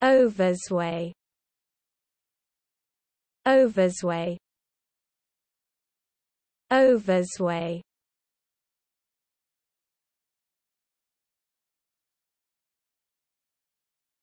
Oversway Oversway Oversway